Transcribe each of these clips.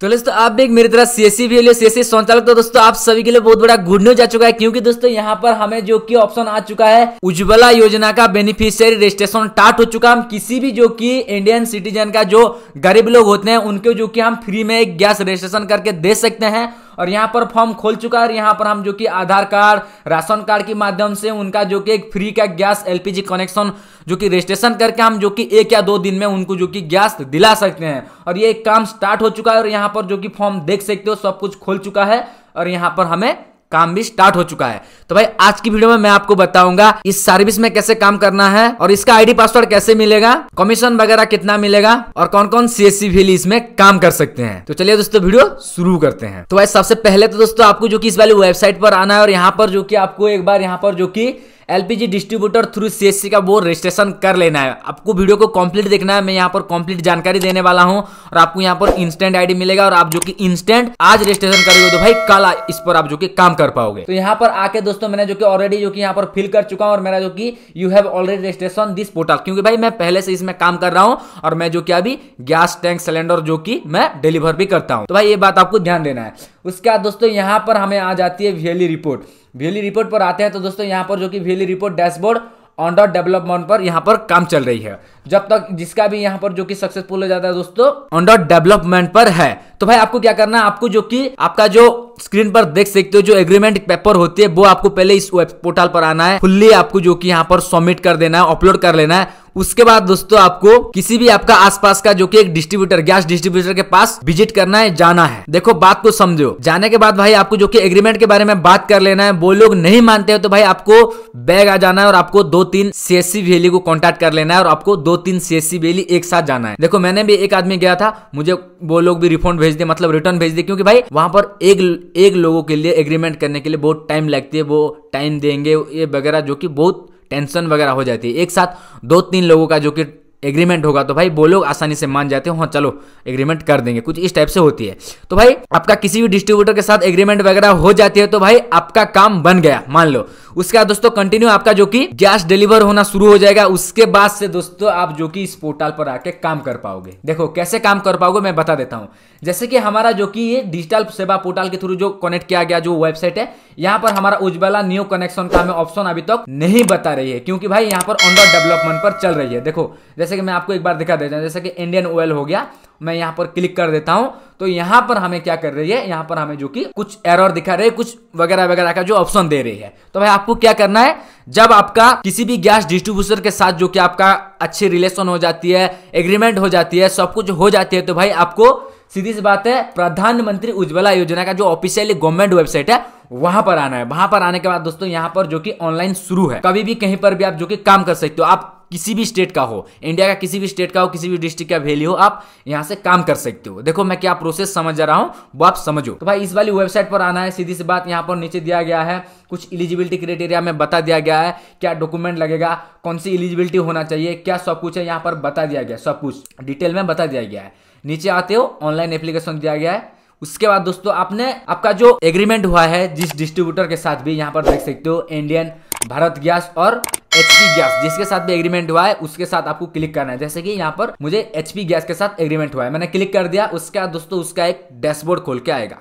तो दोस्तों आप भी एक मेरी तरह सीएससी e भी ले सीएससी e संचालक तो दोस्तों आप सभी के लिए बहुत बड़ा गुड न्यूज आ चुका है क्योंकि दोस्तों यहाँ पर हमें जो कि ऑप्शन आ चुका है उज्ज्वला योजना का बेनिफिशियरी रजिस्ट्रेशन स्टार्ट हो चुका हम किसी भी जो कि इंडियन सिटीजन का जो गरीब लोग होते हैं उनके जो की हम फ्री में गैस रजिस्ट्रेशन करके दे सकते हैं और यहाँ पर फॉर्म खोल चुका है यहाँ पर हम जो कि आधार कार्ड राशन कार्ड के माध्यम से उनका जो कि एक फ्री का गैस एलपीजी कनेक्शन जो कि रजिस्ट्रेशन करके हम जो कि एक या दो दिन में उनको जो कि गैस दिला सकते हैं और ये काम स्टार्ट हो चुका है और यहाँ पर जो कि फॉर्म देख सकते हो सब कुछ खोल चुका है और यहाँ पर हमें काम भी स्टार्ट हो चुका है तो भाई आज की वीडियो में मैं आपको बताऊंगा इस सर्विस में कैसे काम करना है और इसका आईडी पासवर्ड कैसे मिलेगा कमीशन वगैरह कितना मिलेगा और कौन कौन सी एस इसमें काम कर सकते हैं तो चलिए दोस्तों वीडियो शुरू करते हैं तो भाई सबसे पहले तो दोस्तों आपको जो की इस वाली वेबसाइट पर आना है और यहाँ पर जो की आपको एक बार यहाँ पर जो की एलपीजी डिस्ट्रीब्यूटर थ्रू सीएससी का वो रजिस्ट्रेशन कर लेना है आपको वीडियो को कंप्लीट देखना है मैं यहाँ पर कंप्लीट जानकारी देने वाला हूँ और आपको यहाँ पर इंस्टेंट आईडी मिलेगा और आप जो कि इंस्टेंट आज रजिस्ट्रेशन करोगे तो भाई कल इस पर आप जो कि काम कर पाओगे तो यहाँ पर आके दोस्तों मैंने जो कि ऑलरेडी जो कि यहाँ पर फिल कर चुका हूँ और मेरा जो की you have already registration this portal क्योंकि भाई मैं पहले से इसमें काम कर रहा हूँ और मैं जो कि अभी गैस टैंक सिलेंडर जो कि मैं डिलीवर भी करता हूँ तो भाई ये बात आपको ध्यान देना है उसके बाद दोस्तों यहाँ पर हमें आ जाती है वेली रिपोर्ट वेली रिपोर्ट पर आते हैं तो दोस्तों यहाँ पर जो कि weekly report dashboard on development पर यहाँ पर काम चल रही है जब तक जिसका भी यहाँ पर जो कि सक्सेसफुल हो जाता है दोस्तों ऑन डेवलपमेंट पर है तो भाई आपको क्या करना है आपको जो कि आपका जो स्क्रीन पर देख सकते हो जो एग्रीमेंट पेपर होती है वो आपको पहले इस वेब पोर्टल पर आना है फुल्ली आपको जो कि यहाँ पर सबमिट कर देना है अपलोड कर लेना है उसके बाद दोस्तों आपको किसी भी आपका आसपास का जो कि एक डिस्ट्रीब्यूटर गैस डिस्ट्रीब्यूटर के पास विजिट करना है जाना है देखो बात को समझो जाने के बाद भाई आपको जो कि एग्रीमेंट के बारे में बात कर लेना है वो लोग नहीं मानते हो तो भाई आपको बैग आ जाना है और आपको दो तीन सीएससी वेली को कॉन्टेक्ट कर लेना है और आपको दो तीन सीएससी वेली एक साथ जाना है देखो मैंने भी एक आदमी गया था मुझे वो लोग भी रिफंड भेज दे मतलब रिटर्न भेज दे क्योंकि भाई वहां पर एक एक लोगों के लिए एग्रीमेंट करने के लिए बहुत टाइम लगती है वो टाइम देंगे ये वगैरह जो कि बहुत टेंशन वगैरह हो जाती है एक साथ दो तीन लोगों का जो कि एग्रीमेंट होगा तो भाई वो लोग आसानी से मान जाते हो हाँ चलो एग्रीमेंट कर देंगे कुछ इस टाइप से होती है तो भाई आपका किसी भी डिस्ट्रीब्यूटर के साथ एग्रीमेंट वगैरह हो जाती है तो भाई आपका काम बन गया मान लो उसके बाद दोस्तों कंटिन्यू आपका जो कि गैस डिलीवर होना शुरू हो जाएगा उसके बाद से दोस्तों आप जो कि इस पोर्टल पर आके काम कर पाओगे देखो कैसे काम कर पाओगे मैं बता देता हूँ जैसे कि हमारा जो कि ये डिजिटल सेवा पोर्टल के थ्रू जो कनेक्ट किया गया जो वेबसाइट है यहाँ पर हमारा उज्ज्वला न्यू कनेक्शन का हमें ऑप्शन अभी तक नहीं बता रही है क्योंकि भाई यहाँ पर अंडर डेवलपमेंट पर चल रही है देखो जैसे कि मैं आपको एक बार दिखा देता हूँ जैसे कि इंडियन ऑयल हो गया मैं यहाँ पर क्लिक कर देता हूँ तो यहाँ पर हमें क्या कर रही है यहाँ पर हमें जो कि कुछ एरर दिखा रही है कुछ वगैरह वगैरह का जो ऑप्शन दे रही है तो भाई आपको क्या करना है जब आपका किसी भी गैस डिस्ट्रीब्यूटर के साथ जो कि आपका अच्छी रिलेशन हो जाती है एग्रीमेंट हो जाती है सब कुछ हो जाती है तो भाई आपको सीधी सी बात है प्रधानमंत्री उज्ज्वला योजना का जो ऑफिशियली गवर्नमेंट वेबसाइट है वहां पर आना है वहां पर आने के बाद दोस्तों यहाँ पर जो कि ऑनलाइन शुरू है कभी भी कहीं पर भी आप जो कि काम कर सकते हो आप किसी भी स्टेट का हो इंडिया का किसी भी स्टेट का हो किसी भी डिस्ट्रिक्ट का वैल्यू हो आप यहाँ से काम कर सकते हो देखो मैं क्या प्रोसेस समझ रहा हूँ वो आप समझो तो भाई इस वाली वेबसाइट पर आना है सीधी सी बात यहाँ पर नीचे दिया गया है कुछ एलिजिबिलिटी क्राइटेरिया में बता दिया गया है क्या डॉक्यूमेंट लगेगा कौन सी एलिजिबिलिटी होना चाहिए क्या सब कुछ है यहाँ पर बता दिया गया सब कुछ डिटेल में बता दिया गया है नीचे आते हो ऑनलाइन एप्लीकेशन दिया गया है उसके बाद दोस्तों आपने आपका जो एग्रीमेंट हुआ है जिस डिस्ट्रीब्यूटर के साथ भी यहाँ पर देख सकते हो इंडियन भारत गैस और एचपी गैस जिसके साथ भी एग्रीमेंट हुआ है उसके साथ आपको क्लिक करना है जैसे कि यहाँ पर मुझे एचपी गैस के साथ एग्रीमेंट हुआ है मैंने क्लिक कर दिया उसके बाद दोस्तों उसका एक डैशबोर्ड खोल के आएगा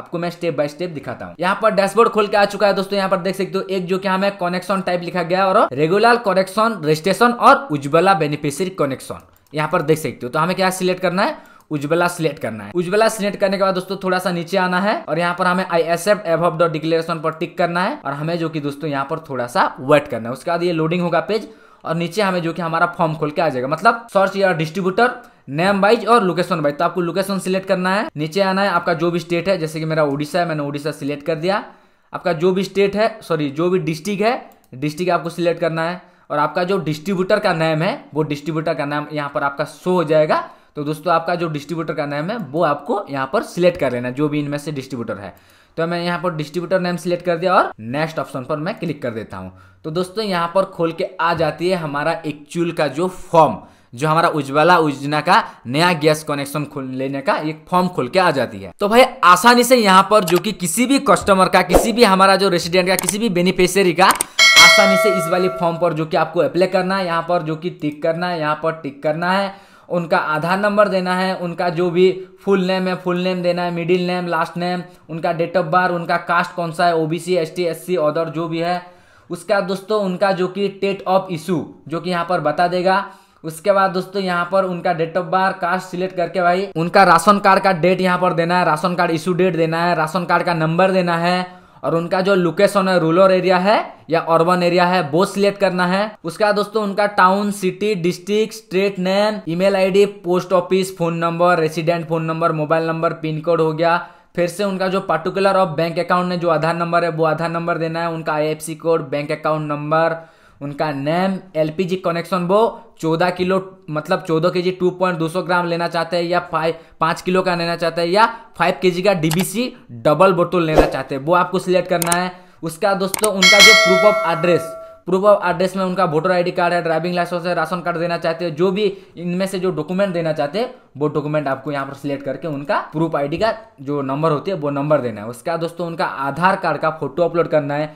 आपको मैं स्टेप बाय स्टेप दिखाता हूँ यहाँ पर डैशबोर्ड खोल के आ चुका है दोस्तों यहाँ पर देख सकते हो एक जो क्या हमें कनेक्शन टाइप लिखा गया और रेगुलर कनेक्शन रजिस्ट्रेशन और उज्ज्वला बेनिफिशियरी कनेक्शन यहाँ पर देख सकते हो तो हमें क्या सिलेक्ट करना है उज्ज्वला सिलेक्ट करना है उज्ज्वला सिलेक्ट करने के बाद दोस्तों थोड़ा सा नीचे आना है और यहाँ पर हमें I accept above the declaration पर टिक करना है और हमें जो कि दोस्तों यहाँ पर थोड़ा सा वेट करना है उसके बाद ये लोडिंग होगा पेज और नीचे हमें जो कि हमारा फॉर्म खोल के आ जाएगा मतलब सर्च या डिस्ट्रीब्यूटर नेम वाइज और लोकेशन वाइज तो आपको लोकेशन सिलेक्ट करना है नीचे आना है आपका जो भी स्टेट है जैसे कि मेरा उड़ीसा है मैंने उड़ीसा सिलेक्ट कर दिया आपका जो भी स्टेट है सॉरी जो भी डिस्ट्रिक्ट है डिस्ट्रिक्ट आपको सिलेक्ट करना है और आपका जो डिस्ट्रीब्यूटर का नाम है वो डिस्ट्रीब्यूटर का नाम यहाँ पर आपका शो हो जाएगा तो दोस्तों आपका जो डिस्ट्रीब्यूटर का नाम है वो आपको यहाँ पर सिलेक्ट कर लेना जो भी इनमें से डिस्ट्रीब्यूटर है तो मैं यहाँ पर डिस्ट्रीब्यूटर नेम सिलेक्ट कर दिया और नेक्स्ट ऑप्शन पर मैं क्लिक कर देता हूँ तो दोस्तों यहाँ पर खोल के आ जाती है हमारा एक्चुअल का जो फॉर्म जो हमारा उज्ज्वला योजना का नया गैस कनेक्शन लेने का एक फॉर्म खोल के आ जाती है तो भाई आसानी से यहाँ पर जो कि किसी भी कस्टमर का किसी भी हमारा जो रेसिडेंट का किसी भी बेनिफिशियरी का आसानी से इस वाले फॉर्म पर जो कि आपको अप्लाई करना है यहाँ पर जो कि टिक करना है यहाँ पर टिक करना है उनका आधार नंबर देना है उनका जो भी फुल नेम है फुल नेम देना है मिडिल नेम लास्ट नेम उनका डेट ऑफ बर्थ उनका कास्ट कौन सा है ओबीसी एसटी एससी अदर जो भी है उसके बाद दोस्तों उनका जो कि डेट ऑफ इशू जो कि यहाँ पर बता देगा उसके बाद दोस्तों यहाँ पर उनका date of birth caste select करके भाई उनका राशन कार्ड का डेट यहाँ पर देना है राशन कार्ड इशू डेट देना है राशन कार्ड का नंबर देना है और उनका जो लोकेशन है रूरल एरिया है या अर्बन एरिया है वो सिलेक्ट करना है उसके बाद दोस्तों उनका town city district street name email ID post office phone number resident phone number mobile number pin code हो गया फिर से उनका जो पर्टिकुलर ऑफ बैंक अकाउंट में जो आधार नंबर है वो आधार नंबर देना है उनका I code bank account number उनका नैम एलपीजी कनेक्शन वो चौदह किलो मतलब चौदह के जी टू पॉइंट दो सौ ग्राम लेना चाहते हैं या फाइव पाँच किलो का लेना चाहते हैं या फाइव के जी का डीबीसी डबल बोतल लेना चाहते हैं वो आपको सिलेक्ट करना है उसका दोस्तों उनका जो proof of address proof of address में उनका वोटर आईडी कार्ड है ड्राइविंग लाइसेंस है राशन कार्ड देना चाहते हो जो भी इनमें से जो डॉक्यूमेंट देना चाहते हैं वो डॉक्यूमेंट आपको यहाँ पर सिलेक्ट करके उनका प्रूफ आईडी का जो नंबर होती है वो नंबर देना है उसका दोस्तों उनका आधार कार्ड का फोटो अपलोड करना है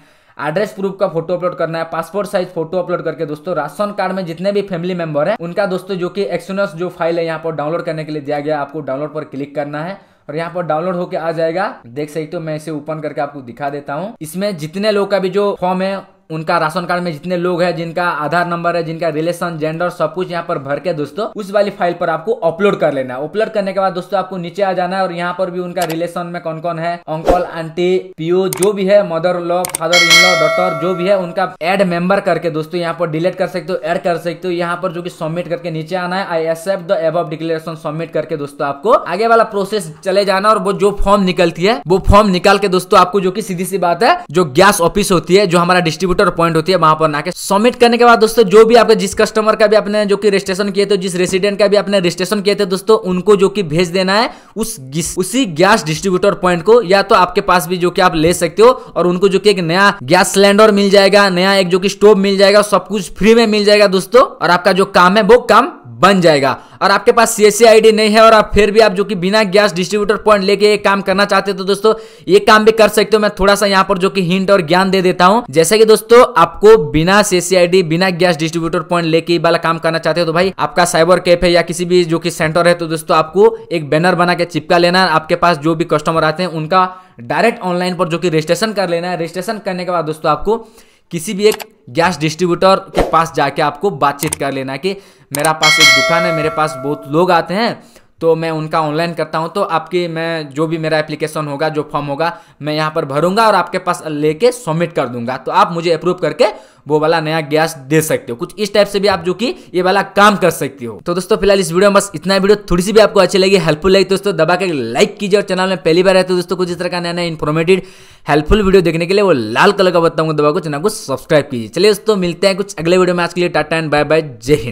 एड्रेस प्रूफ का फोटो अपलोड करना है पासपोर्ट साइज फोटो अपलोड करके दोस्तों राशन कार्ड में जितने भी फैमिली मेंबर है उनका दोस्तों जो कि एक्सोनस जो फाइल है यहाँ पर डाउनलोड करने के लिए दिया गया आपको डाउनलोड पर क्लिक करना है और यहाँ पर डाउनलोड होकर आ जाएगा देख सकते हो मैं इसे ओपन करके आपको दिखा देता हूँ इसमें जितने लोग का भी जो फॉर्म है उनका राशन कार्ड में जितने लोग हैं जिनका आधार नंबर है जिनका रिलेशन जेंडर सब कुछ यहाँ पर भर के दोस्तों उस वाली फाइल पर आपको अपलोड कर लेना है अपलोड करने के बाद दोस्तों आपको नीचे आ जाना है और यहाँ पर भी उनका रिलेशन में कौन कौन है अंकल आंटी पीओ जो भी है mother law father in law daughter जो भी है उनका एड मेंबर करके दोस्तों यहाँ पर डिलीट कर सकते हो एड कर सकते हो यहाँ पर जो की सबमिट करके नीचे आना है I accept the above declaration submit करके दोस्तों आपको आगे वाला प्रोसेस चले जाना और वो जो फॉर्म निकलती है वो फॉर्म निकाल के दोस्तों आपको जो की सीधी सी बात है जो गैस ऑफिस होती है जो हमारा डिस्ट्रीब्यूटर कंप्यूटर पॉइंट होती है वहां पर ना के सबमिट करने के बाद दोस्तों जो भी आपके जिस कस्टमर का भी आपने जो कि रजिस्ट्रेशन किए थे जिस रेसिडेंट का भी आपने रजिस्ट्रेशन किए थे दोस्तों उनको जो कि भेज देना है उस उसी गैस डिस्ट्रीब्यूटर पॉइंट को या तो आपके पास भी जो कि आप ले सकते हो और उनको जो कि एक नया गैस सिलेंडर मिल जाएगा नया एक जो कि स्टोव मिल जाएगा सब कुछ फ्री में मिल जाएगा दोस्तों और आपका जो काम है वो काम बन जाएगा और आपके पास सी एस नहीं है और आप फिर भी आप जो कि बिना गैस डिस्ट्रीब्यूटर पॉइंट लेके ये काम करना चाहते तो दोस्तों ये काम भी कर सकते हो मैं थोड़ा सा यहाँ पर जो कि हिंट और ज्ञान दे देता हूँ जैसे कि दोस्तों आपको बिना सीएसआईडी बिना गैस डिस्ट्रीब्यूटर पॉइंट लेके वाला काम करना चाहते हो तो भाई आपका साइबर कैफे है या किसी भी जो कि सेंटर है तो दोस्तों आपको एक बैनर बना के चिपका लेना आपके पास जो भी कस्टमर आते हैं उनका डायरेक्ट ऑनलाइन पर जो कि रजिस्ट्रेशन कर लेना है रजिस्ट्रेशन करने के बाद दोस्तों आपको किसी भी एक गैस डिस्ट्रीब्यूटर के पास जाके आपको बातचीत कर लेना कि मेरा पास एक दुकान है मेरे पास बहुत लोग आते हैं तो मैं उनका ऑनलाइन करता हूँ तो आपकी मैं जो भी मेरा एप्लीकेशन होगा जो फॉर्म होगा मैं यहाँ पर भरूंगा और आपके पास लेके सबमिट कर दूंगा तो आप मुझे अप्रूव करके वो वाला नया गैस दे सकते हो कुछ इस टाइप से भी आप जो कि ये वाला काम कर सकते हो तो दोस्तों फिलहाल इस वीडियो में बस इतना वीडियो थोड़ी सी भी आपको अच्छी लगी हेल्पफुल लगी दोस्तों दबा के लाइक कीजिए और चैनल में पहली बार रहते तो दोस्तों कुछ इस तरह का नया नया इन्फॉर्मेटिव हेल्पफुल वीडियो देखने के लिए वो लाल कलर का बताऊंगा दबा को चैनल को सब्सक्राइब कीजिए चलिए दोस्तों मिलते हैं कुछ अगले वीडियो में आज के लिए टाटा एंड बाय बाय जय हिंद